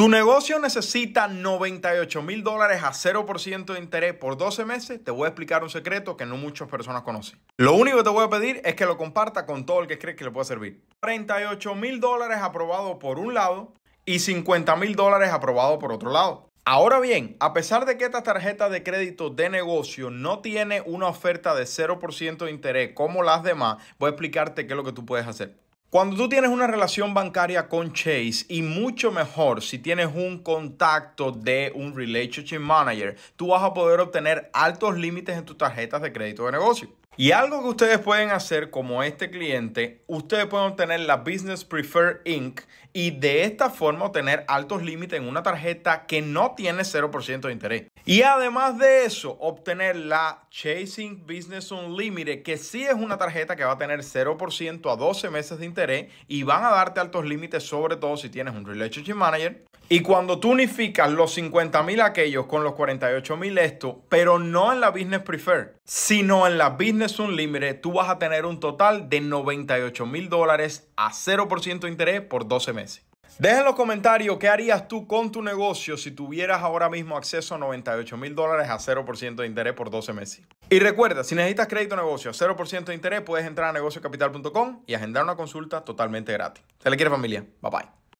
Tu negocio necesita 98 mil dólares a 0% de interés por 12 meses. Te voy a explicar un secreto que no muchas personas conocen. Lo único que te voy a pedir es que lo compartas con todo el que crees que le puede servir. 38 mil dólares aprobado por un lado y 50 mil dólares aprobado por otro lado. Ahora bien, a pesar de que esta tarjeta de crédito de negocio no tiene una oferta de 0% de interés como las demás, voy a explicarte qué es lo que tú puedes hacer. Cuando tú tienes una relación bancaria con Chase y mucho mejor si tienes un contacto de un relationship manager, tú vas a poder obtener altos límites en tus tarjetas de crédito de negocio. Y algo que ustedes pueden hacer como este cliente, ustedes pueden obtener la Business Preferred Inc. y de esta forma obtener altos límites en una tarjeta que no tiene 0% de interés. Y además de eso, obtener la Chasing Business Unlimited, que sí es una tarjeta que va a tener 0% a 12 meses de interés y van a darte altos límites, sobre todo si tienes un Relationship Manager. Y cuando tú unificas los 50 mil aquellos con los 48 mil esto, pero no en la Business Preferred, sino en la Business Unlimited, tú vas a tener un total de 98 mil dólares a 0% de interés por 12 meses. Deja en los comentarios qué harías tú con tu negocio si tuvieras ahora mismo acceso a 98 mil dólares a 0% de interés por 12 meses. Y recuerda, si necesitas crédito negocio a 0% de interés, puedes entrar a negociocapital.com y agendar una consulta totalmente gratis. Te le quiere familia. Bye bye.